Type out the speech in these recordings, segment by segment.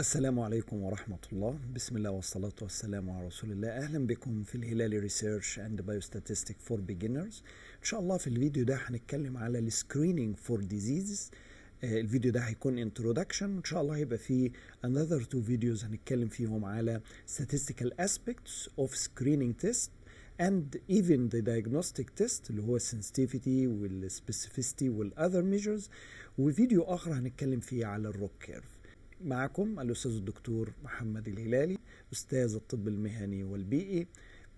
السلام عليكم ورحمة الله بسم الله والصلاة والسلام على رسول الله أهلا بكم في الهلال ريسيرش اند ستاتيستيك فور بيجنرز إن شاء الله في الفيديو ده هنتكلم على السكرينينج فور ديزيزز الفيديو ده هيكون انترودكشن وان شاء الله هيبقى فيه another two videos هنتكلم فيهم على statistical aspects of screening test and even the diagnostic test اللي هو sensitivity والspecificity والother measures وفيديو آخر هنتكلم فيه على الروك كيرف معكم الأستاذ الدكتور محمد الهلالي أستاذ الطب المهني والبيئي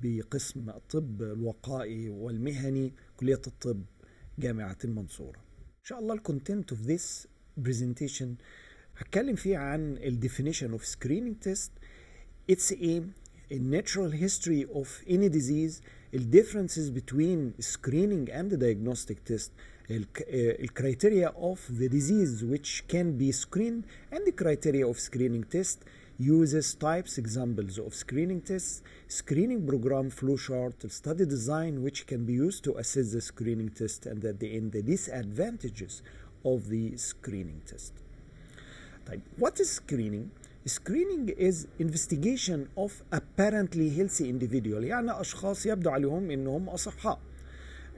بقسم الطب الوقائي والمهني كلية الطب جامعة المنصورة إن شاء الله الكونتنت of this presentation هتكلم فيه عن ال definition of screening test it's a, a natural history of any disease the differences between screening and the diagnostic test the eh, criteria of the disease which can be screened and the criteria of screening test uses types examples of screening tests screening program flowchart study design which can be used to assess the screening test and at the end the disadvantages of the screening test type what is screening screening is investigation of apparently healthy individual يعني أشخاص يبدو عليهم إنهم أصحاء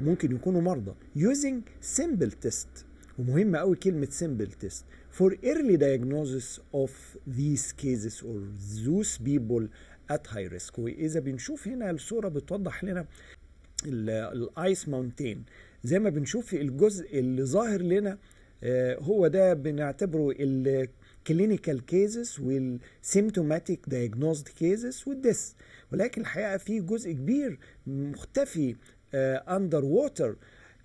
ممكن يكونوا مرضى using simple test ومهمة قوي كلمة simple test for early diagnosis of these cases or those people at high risk وإذا بنشوف هنا الصورة بتوضح لنا الايس ماونتين زي ما بنشوف الجزء اللي ظاهر لنا آه، هو ده بنعتبره الكلينيكال كيزز والسيمتوماتيك دايجنوزد كيزز والديس ولكن الحقيقه في جزء كبير مختفي اندر آه، ووتر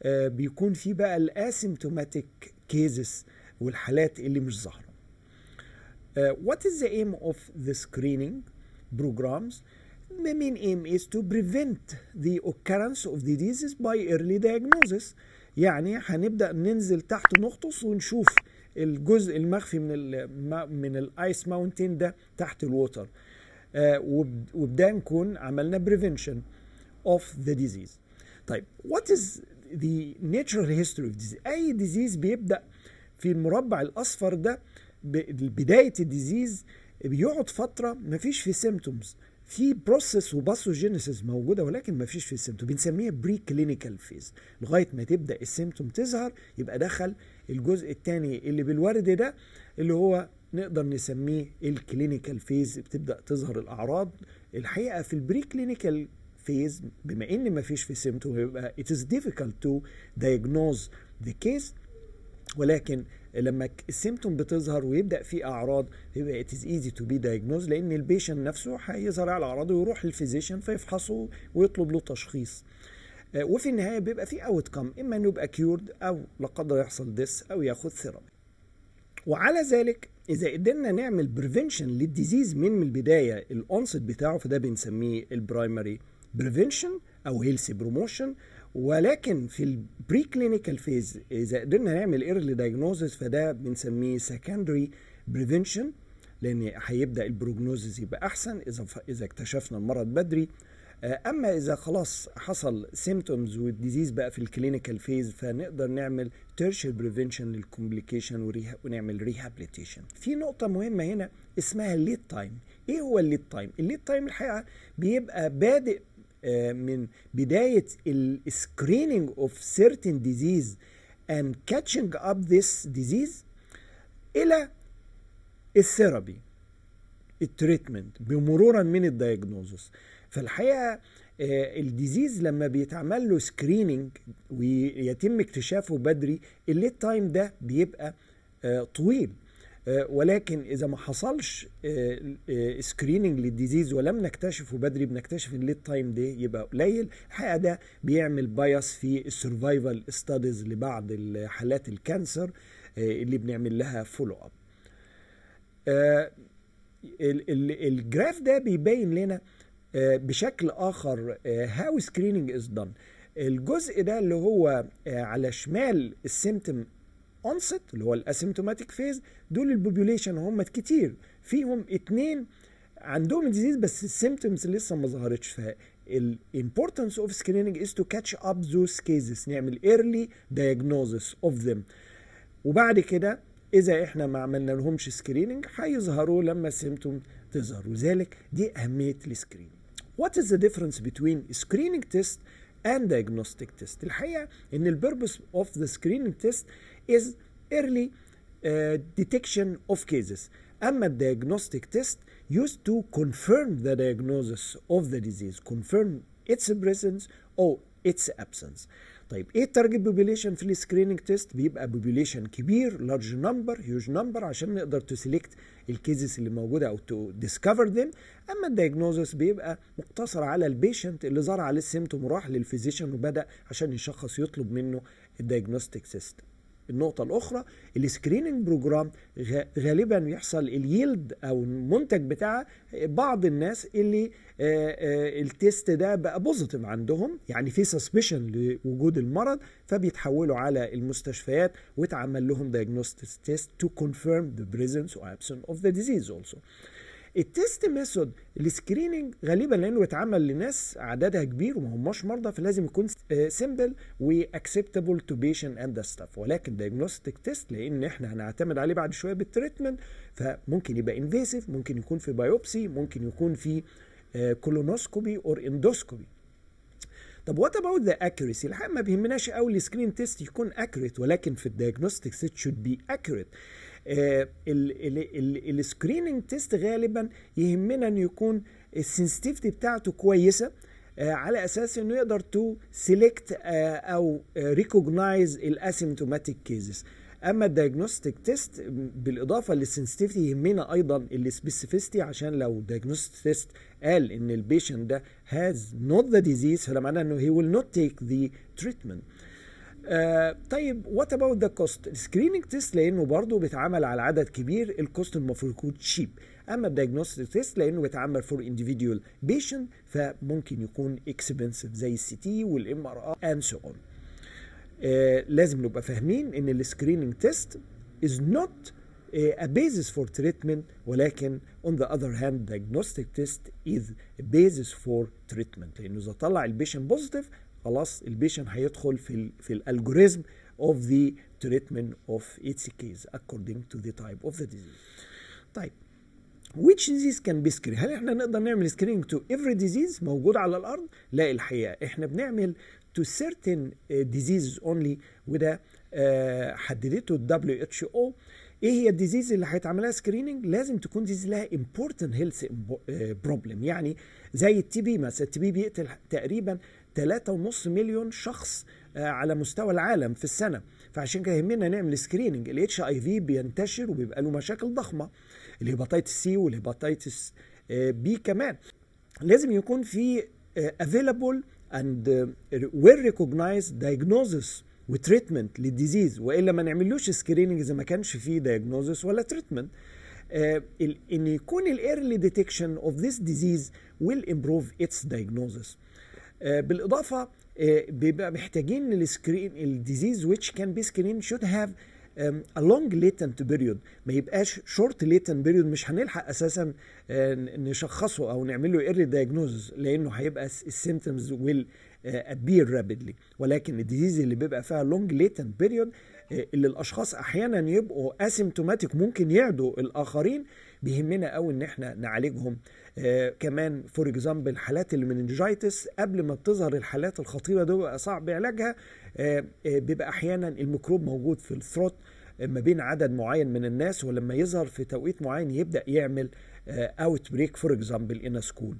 آه، بيكون في بقى الاسيمتوماتيك كيزز والحالات اللي مش ظاهره وات از ذا ايم اوف ذا screening بروجرامز the main aim is to prevent the occurrence of the diseases by early diagnosis يعني هنبدا ننزل تحت نغطس ونشوف الجزء المخفي من ال من الايس ماونتين ده تحت الووتر آه، وبدا نكون عملنا prevention of the disease. طيب what is the natural history of disease اي ديزيز بيبدا في المربع الاصفر ده بدايه الديزيز بيقعد فتره ما فيش فيه سيمتومز في بروسس وباثوجينيسيس موجوده ولكن ما فيش في سيمتوم بنسميها بري كلينيكال فيز لغايه ما تبدا السيمتوم تظهر يبقى دخل الجزء الثاني اللي بالورد ده اللي هو نقدر نسميه الكلينيكال فيز بتبدا تظهر الاعراض الحقيقه في البري كلينيكال فيز بما ان ما فيش في سيمتوم يبقى اتس ديفيكالت تو دايجنوز ذا كيس ولكن لما السيمتوم بتظهر ويبدا في اعراض يبقى اتس ايزي تو بي دايجنوز لان البيشن نفسه هيظهر على اعراضه ويروح للفيزيشن فيفحصه ويطلب له تشخيص آه، وفي النهايه بيبقى في اوت كام اما انه يبقى كيورد او لا قدر يحصل ديس او ياخد ثيرابي وعلى ذلك اذا قدرنا نعمل بريفنشن للديزيز من, من البدايه الاونست بتاعه فده بنسميه البرايمري بريفنشن او هيلثي بروموشن ولكن في البري كلينيكال فيز اذا قدرنا نعمل ايرلي دايجنوزز فده بنسميه سكندري بريفنشن لان هيبدا البروجنوزز يبقى احسن اذا اذا اكتشفنا المرض بدري آه، اما اذا خلاص حصل سيمتومز والديزيز بقى في الكلينيكال فيز فنقدر نعمل تيرشل بريفنشن للكومبليكيشن ونعمل ريهابليتيشن في نقطه مهمه هنا اسمها الليد تايم ايه هو الليد تايم الليد تايم الحقيقه بيبقى بادئ آه، من بدايه السكريننج اوف سيرتن ديزيز and catching up this disease الى الثيرابي التريتمنت بمرورا من الدايجنوزس فالحقيقه آه، الديزيز لما بيتعمل له سكريننج ويتم اكتشافه بدري الليت تايم ده بيبقى آه، طويل آه، ولكن اذا ما حصلش سكريننج آه، آه، للديزيز ولم نكتشفه بدري بنكتشف ان ليت تايم ده يبقى قليل الحقيقه ده بيعمل بايس في السرفايفل ستاديز لبعض حالات الكانسر اللي بنعمل لها فولو اب الجراف ده بيبين لنا بشكل اخر هاو سكريننج از دان الجزء ده اللي هو على شمال السيمتم اونست اللي هو الاسيمتوماتيك فيز دول البوبوليشن هم كتير فيهم اتنين عندهم الديزيز بس السيمتومز لسه ما ظهرتش فالامبورتنس اوف سكريننج از تو كاتش اب ذوز كيزز نعمل ايرلي دايجنوزس اوف ذيم وبعد كده اذا احنا ما عملنا لهمش سكريننج هيظهروا لما السيمتوم تظهر وذلك دي اهميه السكرين وات از ذا ديفرنس بتوين سكريننج تيست and diagnostic test الحقيقه ان البيربس اوف ذا screening test is early uh, detection of cases. أما diagnostic test used to confirm the diagnosis of the disease, confirm its presence or its absence. طيب ايه التارجت بوبيليشن في السكريننج تيست بيبقى بوبيليشن كبير لارج نمبر هيوج نمبر عشان نقدر تسلكت الكيزز اللي موجوده او تو ديسكفر ذيم اما الدايجنوزس بيبقى مقتصر على البيشنت اللي ظهر عليه السيمتوم وراح للفيزيشن وبدا عشان يشخص يطلب منه الدايجنوستيك سيستم النقطة الأخرى السكريننج بروجرام غالبا يحصل اليلد أو المنتج بتاعها بعض الناس اللي آه، آه، التيست ده بقى بوزيتيف عندهم يعني في سسبشن لوجود المرض فبيتحولوا على المستشفيات ويتعمل لهم دايجنوستيك تيست تو كونفيرم ذا بريزنس or absence of the disease التيست ميثود السكريننج غالبا لانه اتعمل لناس عددها كبير وما هماش مرضى فلازم يكون سيمبل واكسبتابل تو بيشن اند ستاف ولكن دايجنوستيك تيست لان احنا هنعتمد عليه بعد شويه بالتريتمنت فممكن يبقى انفيسيف ممكن يكون في بايوبسي ممكن يكون في كولونوسكوبي اور اندوسكوبي طب وات اباوت ذا اكيوريسي الحقيقه ما بيهمناش قوي السكرين تيست يكون اكيوريت ولكن في الدايجنوستكس ات شود بي اكيوريت آه، السكريننج تيست غالبا يهمنا ان يكون السنسيتيفيتي بتاعته كويسه آه، على اساس انه يقدر تو سيلكت آه، او ريكوجنايز الاسيمتوماتيك كيزز اما الدايجنوستيك تيست بالاضافه للسنسيتيفيتي يهمنا ايضا السبيسيفيستي عشان لو دايجنوست تيست قال ان البيشنت ده هاز نوت ذا ديزيز فده معناه انه هي ويل نوت تيك ذا تريتمنت آه طيب وات اباوت ذا كوست السكريننج تيست لانه برضه بيتعمل على عدد كبير الكوست المفروض يكون شيب اما الدايجنوستيك تيست لانه بيتعمل فور انديفيديوال بيشن فممكن يكون اكسبنسيف زي السي تي والام ار اي اند سو اون لازم نبقى فاهمين ان السكريننج تيست از نوت a basis for treatment ولكن on the other hand diagnostic test is a basis for treatment لانه اذا طلع البيشن بوزيتيف خلاص البيشن هيدخل في الـ في الالجوريزم اوف ذا تريتمنت اوف اتس كيز اكوردنج تو ذا تايب اوف ذا ديزيز طيب which disease can be screened هل احنا نقدر نعمل screening to every disease موجود على الارض؟ لا الحقيقه احنا بنعمل to certain uh, diseases only وده uh, حددته ال WHO ايه هي الديزيز اللي هيتعملها سكريننج لازم تكون ديزيز لها امبورتنت هيلث بروبلم يعني زي التي بي مثلا التي بي بيقتل تقريبا 3.5 مليون شخص آه، على مستوى العالم في السنه فعشان كده يهمنا نعمل سكريننج الاتش اي في بينتشر وبيبقى له مشاكل ضخمه الهيباتيتس سي والهيباتيتس بي آه، كمان لازم يكون في آه، available and well recognized diagnosis وتريتمنت للديزيز والا ما نعملوش سكريننج اذا ما كانش فيه دايجنوزس ولا تريتمنت ان يكون الايرلي ديتكشن اوف ذيس ديزيز ويل امبروف اتس دايجنوزس آه، بالاضافه آه، بيبقى محتاجين للسكرين الديزيز ويتش كان بي سكرين شود هاف a long latent period ما يبقاش short latent period مش هنلحق اساسا آه، نشخصه او نعمل له early diagnosis لانه هيبقى السيمتومز will appear rapidly ولكن الديزيز اللي بيبقى فيها long latent period اللي الاشخاص احيانا يبقوا اسيمتوماتيك ممكن يعدوا الاخرين بيهمنا قوي ان احنا نعالجهم آه كمان فور اكزامبل حالات المننجايتس قبل ما بتظهر الحالات الخطيره دي بيبقى صعب علاجها آه،, آه بيبقى احيانا الميكروب موجود في الثروت آه، ما بين عدد معين من الناس ولما يظهر في توقيت معين يبدا يعمل اوت بريك فور اكزامبل ان سكول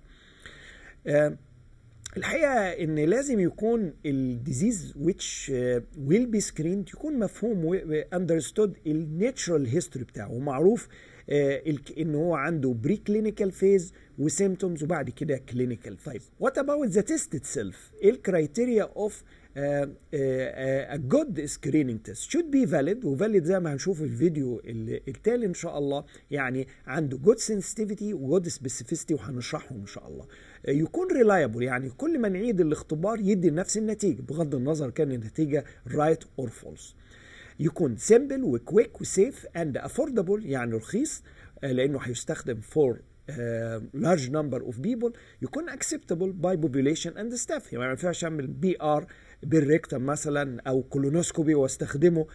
الحقيقه ان لازم يكون الديزيز ويتش ويل بي سكريند يكون مفهوم اندرستود النيتشرال هيستوري بتاعه ومعروف آه، ان هو عنده بري كلينيكال فيز وسيمتومز وبعد كده كلينيكال فيز وات اباوت ذا تيست اتسيلف ايه الكرايتيريا اوف ا جود سكريننج تيست شود بي فاليد وفاليد زي ما هنشوف في الفيديو التالي ان شاء الله يعني عنده جود سنسيتيفيتي وجود good وهنشرحه وهنشرحهم ان شاء الله آه، يكون ريلايبل يعني كل ما نعيد الاختبار يدي نفس النتيجه بغض النظر كان النتيجه رايت اور فولس يكون سيمبل وكويك وسيف اند افوردبل يعني رخيص آه، لانه هيستخدم فور لارج نمبر اوف بيبل يكون اكسبتبل باي بوبيوليشن اند ستاف يعني ما ينفعش اعمل بي ار بالريكتم مثلا او كولونوسكوبي واستخدمه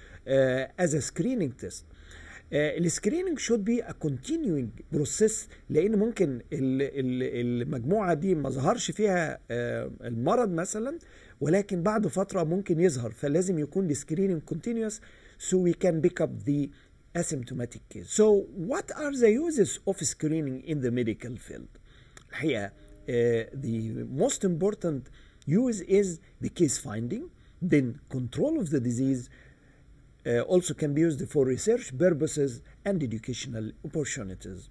از سكريننج تيست السكريننج شود بي ا كونتينيوينج بروسيس لان ممكن المجموعه دي ما ظهرش فيها آه، المرض مثلا ولكن بعد فترة ممكن يظهر فلازم يكون السكريننج continuous so we can pick up the asymptomatic case. So what are the uses of screening in the medical field? الحقيقة uh, the most important use is the case finding, then control of the disease uh, also can be used for research purposes and educational opportunities.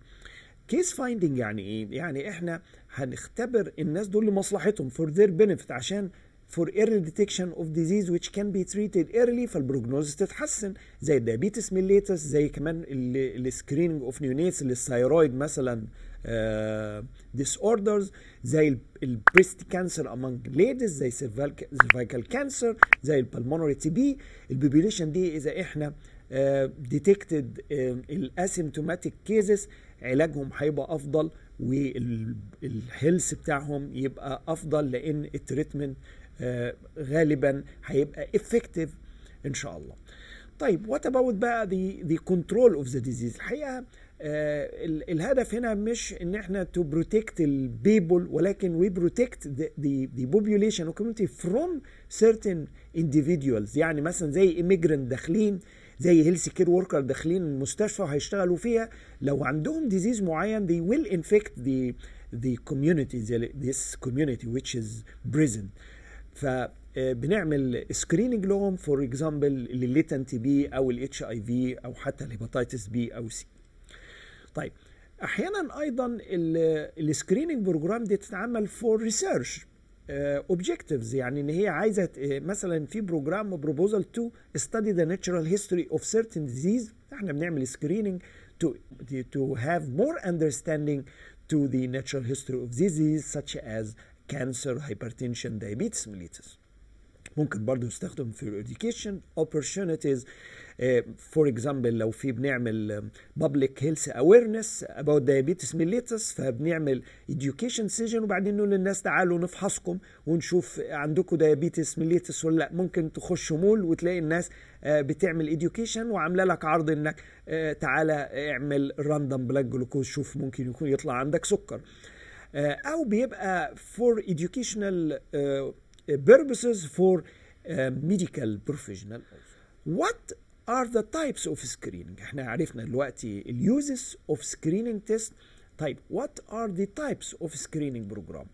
كيس فايندنج يعني ايه؟ يعني احنا هنختبر الناس دول لمصلحتهم for their benefit عشان for early detection of disease which can be treated early فالبروجنوز تتحسن زي الدايابيتس ميليتس زي كمان السكريننج اوف نيونيتس للثايرويد مثلا ديس uh, اوردرز زي البريست كانسر امونج ليديز زي سيرفايكال كانسر زي البلمونري تي بي البوبيليشن دي اذا احنا ديتكتد الاسيمتوماتيك كيزز علاجهم هيبقى افضل والهيلث بتاعهم يبقى افضل لان التريتمنت آه، غالبا هيبقى افكتيف ان شاء الله طيب وات اباوت بقى دي دي كنترول اوف ذا ديزيز الحقيقه آه الهدف هنا مش ان احنا تو بروتكت البيبل ولكن وي بروتكت ذا بوبوليشن وكوميونتي فروم سيرتن انديفيديوالز يعني مثلا زي ايميجرنت داخلين زي هيلث كير وركر داخلين المستشفى وهيشتغلوا فيها لو عندهم ديزيز معين they ويل انفكت the the كوميونيتي ذيس كوميونيتي which is present فبنعمل سكريننج لهم فور اكزامبل تي بي او الاتش اي في او حتى الهيباتيتس بي او سي طيب احيانا ايضا السكريننج بروجرام دي تتعمل فور ريسيرش اوبجكتيفز يعني ان هي عايزه آه، مثلا في بروجرام بروبوزال تو ستادي ذا ناتشرال هيستوري اوف سيرتن ديزيز احنا بنعمل سكريننج to to have more understanding to the natural history of diseases such as كانسر هايبرتنشن دايابيتس ميليتس ممكن برضو يستخدم في الاديوكيشن opportunities فور uh, اكزامبل لو في بنعمل بابليك هيلث اويرنس اباوت دايابيتس ميليتس فبنعمل اديوكيشن سيجن وبعدين نقول للناس تعالوا نفحصكم ونشوف عندكم دايابيتس ميليتس ولا لا ممكن تخش مول وتلاقي الناس uh, بتعمل اديوكيشن وعامله لك عرض انك uh, تعالى اعمل راندوم بلاك جلوكوز شوف ممكن يكون يطلع عندك سكر Uh, او بيبقى for educational uh, purposes for uh, medical بروفيشنال What are the types of screening احنا عرفنا the types of screening تيست طيب وات ار ذا تايبس اوف screening بروجرام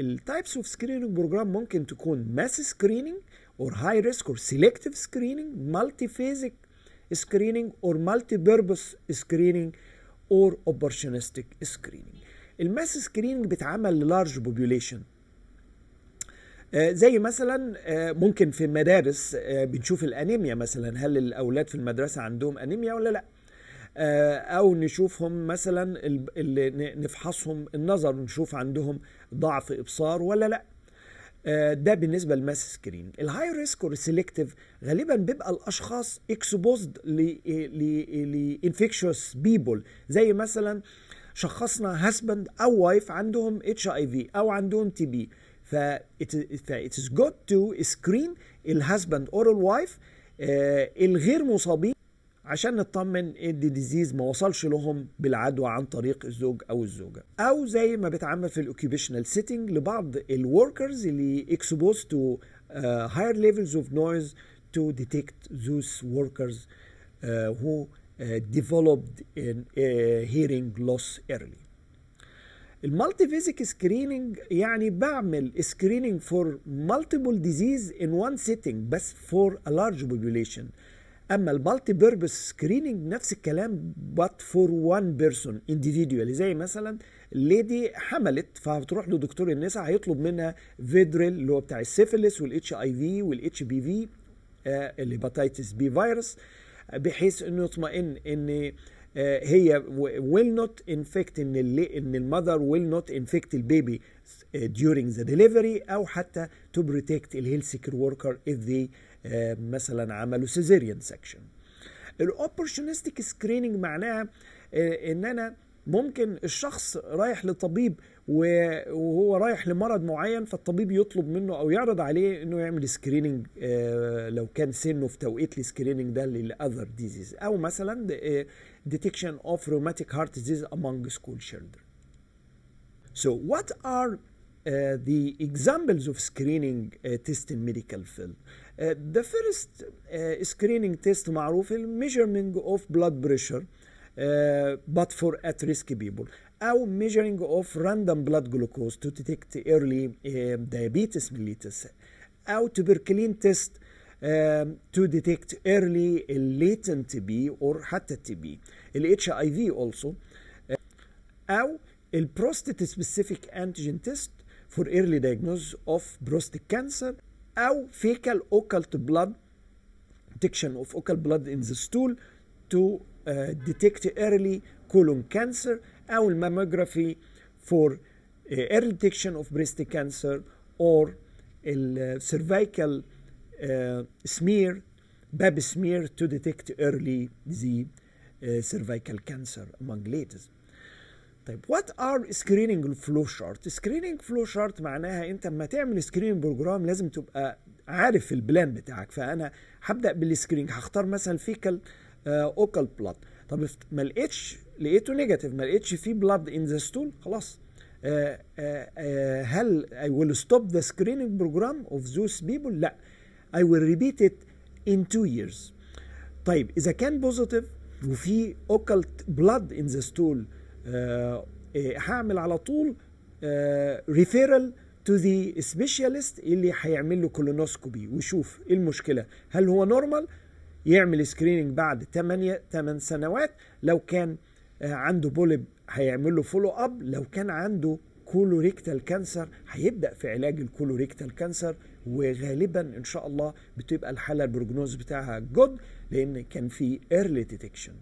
التايبس اوف screening بروجرام ممكن تكون ماس screening or high risk or selective screening, multi multiphasic screening or multi-purpose screening or opportunistic screening. الماس سكريننج بيتعمل للارج آه، بوبيوليشن زي مثلا آه، ممكن في المدارس آه، بنشوف الانيميا مثلا هل الاولاد في المدرسه عندهم انيميا ولا لا او نشوفهم مثلا اللي نفحصهم النظر ونشوف عندهم ضعف ابصار ولا لا ده بالنسبه للماس سكرين الهاي ريسك سيلكتيف غالبا بيبقى الاشخاص اكسبوزد لانفكشوس بيبول زي مثلا شخصنا هاسبند أو وايف عندهم اتش اي في أو عندهم بي ف it is good to screen الهاسبند اور الوايف آه، الغير مصابين عشان نطمن ان ديزيز ما وصلش لهم بالعدوى عن طريق الزوج او الزوجه او زي ما بيتعمل في الاوكيبيشنال سيتنج لبعض الوركرز اللي اكسبوز تو هاير ليفلز اوف نويز تو ديتكت ذوس وركرز who Uh, developed in uh, hearing loss early المالتي فيزيك سكريننج يعني بعمل سكريننج فور مالتيبل ديزيز ان وان سيتنج بس فور ا لارج بوبوليشن اما المالتي بيربس سكريننج نفس الكلام بات فور وان بيرسون individually زي مثلا ليدي حملت فهتروح لدكتور النساء هيطلب منها فيدريل اللي هو بتاع السيفلس والاتش اي في والاتش بي في الهيباتيتس بي فيروس بحيث انه يطمئن ان هي will not infect ان ان المذر will not infect البيبي during the delivery او حتى to protect الهيلث care worker if they مثلا عملوا cesarean section. opportunistic سكريننج معناها ان انا ممكن الشخص رايح لطبيب وهو رايح لمرض معين فالطبيب يطلب منه او يعرض عليه انه يعمل سكريننج آه، لو كان سنه في توقيت السكريننج ده للاذر ديزيز او مثلا ديتكشن اوف روماتيك هارت ديزيز among سكول children. سو وات ار the examples of screening uh, test in medical field? Uh, the first uh, screening test معروف الميجرمنج of blood pressure Uh, but for at-risk people our measuring of random blood glucose to detect early um, diabetes mellitus our tuberculin test um, to detect early latent TB or HAT TB HIV also uh, our prostate specific antigen test for early diagnosis of prostate cancer our fecal occult blood detection of occult blood in the stool to ديتكت ايرلي كولون كانسر او الماموجرافي فور ايرلي ديتكشن اوف بريست كانسر اور السيرفيكال سمير باب سمير تو ديتكت ايرلي ذا uh, كانسر uh, uh, uh, cancer among ladies. طيب وات ار سكريننج فلو شارت؟ سكريننج فلو شارت معناها انت اما تعمل سكريننج بروجرام لازم تبقى عارف البلان بتاعك فانا هبدا بالسكريننج هختار مثلا فيكال آه، اوكل بلاد طب ما لقيتش لقيته نيجاتيف ما لقيتش فيه بلاد ان ذا ستول خلاص آه، آه، هل اي ويل ستوب ذا سكريننج بروجرام اوف ذوز بيبل لا اي ويل ريبيت ات ان تو ييرز طيب إذا كان بوزيتيف وفي اوكالت بلاد ان ذا ستول هعمل على طول ريفيرال تو ذا سبيشالست اللي هيعمل له كولونوسكوبي ويشوف ايه المشكله هل هو نورمال يعمل سكريننج بعد 8 8 سنوات لو كان آه، عنده بوليب هيعمل له فولو اب لو كان عنده كولوريكتال كانسر هيبدا في علاج الكولوريكتال كانسر وغالبا ان شاء الله بتبقى الحاله البروجنوز بتاعها جود لان كان في ايرلي ديتكشن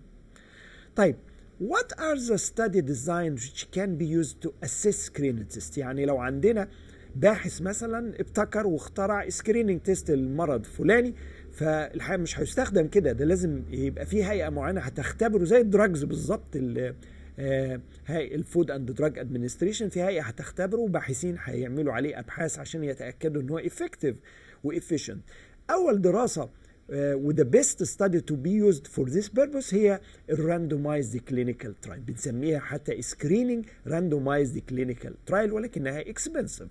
طيب What are the study designs which can be used to assess screening test؟ يعني لو عندنا باحث مثلا ابتكر واخترع سكريننج تيست للمرض فلاني فالحقيقه مش هيستخدم كده ده لازم يبقى في هيئه معينه هتختبره زي الدراجز بالظبط هاي آه، الفود اند دراج ادمنستريشن في هيئه هتختبره وباحثين هيعملوا عليه ابحاث عشان يتاكدوا ان هو افكتيف وافيشنت اول دراسه وذا بيست ستادي تو بي يوزد فور ذيس بيربوس هي الراندومايزد كلينيكال ترايل بنسميها حتى سكريننج راندومايزد كلينيكال ترايل ولكنها اكسبنسيف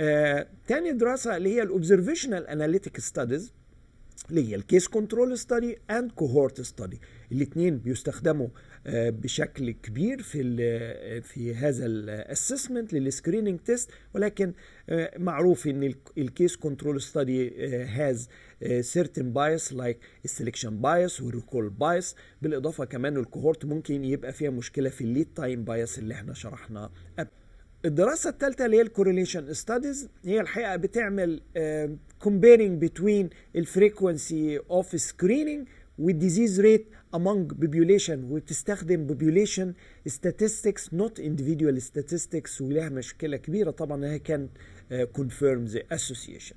آه تاني دراسه اللي هي الاوبزرفيشنال اناليتيك ستاديز اللي هي الكيس كنترول ستادي اند كوهورت ستادي الاثنين بيستخدموا آه، بشكل كبير في آه، في هذا الاسسمنت للسكريننج تيست ولكن آه، معروف ان الكيس كنترول ستادي هاز سيرتن بايس لايك السلكشن بايس والريكول بايس بالاضافه كمان الكوهورت ممكن يبقى فيها مشكله في الليد تايم بايس اللي احنا شرحناه قبل الدراسة الثالثة اللي هي الكوريليشن ستاديز هي الحقيقة بتعمل كومبيرنج بتوين الفريكوانسي اوف سكريننج والديزيز ريت among population وبتستخدم population statistics not individual statistics ولها مشكلة كبيرة طبعا هي كان آه، confirm the association.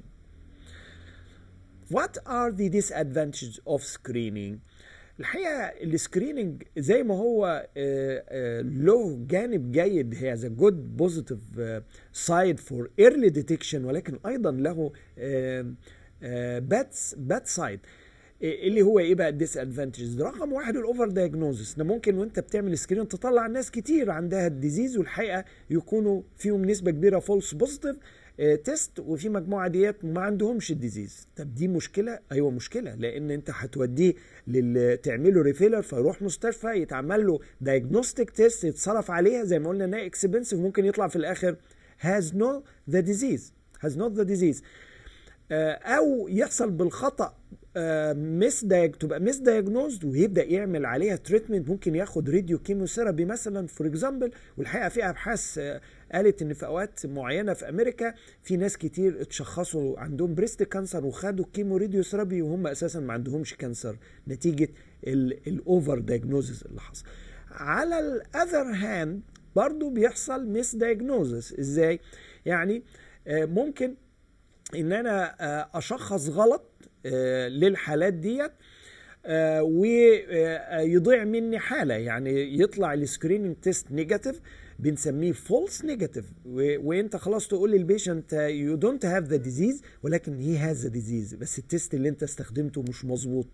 What are the disadvantages of screening? الحقيقه السكريننج زي ما هو له آه، آه، جانب جيد هي ذا جود بوزيتيف سايد فور ايرلي ديتكشن ولكن ايضا له باد باد سايد اللي هو ايه بقى الديس ادفانتجز رقم واحد الاوفر دايجنوزس ده ممكن وانت بتعمل سكرين تطلع ناس كتير عندها الديزيز والحقيقه يكونوا فيهم نسبه كبيره فولس بوزيتيف آه، تيست وفي مجموعه ديت ما عندهمش الديزيز طب دي مشكله ايوه مشكله لان انت هتوديه لل... تعمله ريفيلر فيروح مستشفى يتعمل له دايجنوستيك تيست يتصرف عليها زي ما قلنا انها اكسبنسيف ممكن يطلع في الاخر هاز نو ذا ديزيز هاز نوت ذا ديزيز او يحصل بالخطا مس آه، دايج تبقى مس دايجنوزد ويبدا يعمل عليها تريتمنت ممكن ياخد راديو كيموثيرابي مثلا فور اكزامبل والحقيقه في ابحاث آه، قالت ان في اوقات معينه في امريكا في ناس كتير اتشخصوا عندهم بريست كانسر وخدوا كيمو ثيرابي وهم اساسا ما عندهمش كانسر نتيجه الاوفر دايجنوزز اللي حصل على الاذر هاند برضو بيحصل ميس دايجنوزز ازاي يعني آه، ممكن ان انا آه، اشخص غلط آه، للحالات ديت ويضيع مني حاله يعني يطلع السكريننج تيست نيجاتيف بنسميه فولس نيجاتيف وانت خلاص تقول للبيشنت يو دونت هاف ذا ديزيز ولكن هي هاز ذا ديزيز بس التيست اللي انت استخدمته مش مظبوط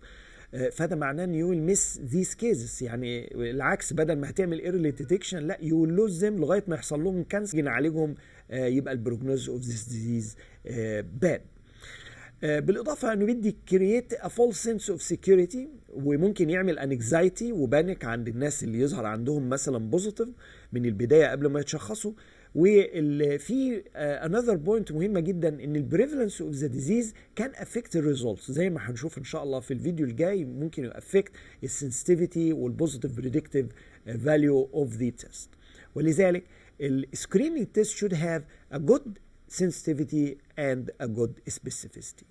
آه، فده معناه ان يو ويل ميس ذيس كيزز يعني العكس بدل ما هتعمل ايرلي ديتكشن لا يو لوز ذيم لغايه ما يحصل لهم كانسر نعالجهم آه، يبقى البروجنوز اوف ذيس ديزيز باد بالاضافه انه بيدي كرييت ا فول سنس اوف سكيورتي وممكن يعمل انكزايتي وبانك عند الناس اللي يظهر عندهم مثلا بوزيتيف من البدايه قبل ما يتشخصوا وفي انذر بوينت مهمه جدا ان البريفلنس اوف ذا ديزيز كان افكت الريزولتس زي ما هنشوف ان شاء الله في الفيديو الجاي ممكن يافكت السنسيتيفيتي والبوزيتيف بريدكتيف فاليو اوف ذا تيست ولذلك السكريننج تيست شود هاف ا جود sensitivity and a good specificity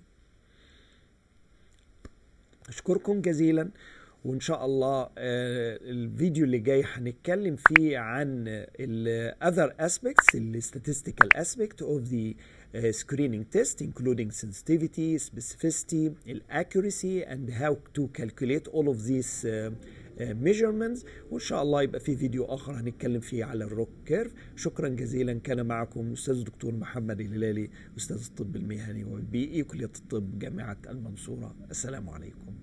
أشكركم جزيلا وان شاء الله آه، الفيديو اللي جاي هنتكلم فيه عن الاذر other aspects ال statistical aspect of the آه، screening test including sensitivity, specificity, accuracy and how to calculate all of these آه، measurements وان شاء الله يبقى في فيديو اخر هنتكلم فيه على الروك كيرف شكرا جزيلا كان معكم استاذ الدكتور محمد الهلالي استاذ الطب المهني والبيئي كليه الطب جامعه المنصوره السلام عليكم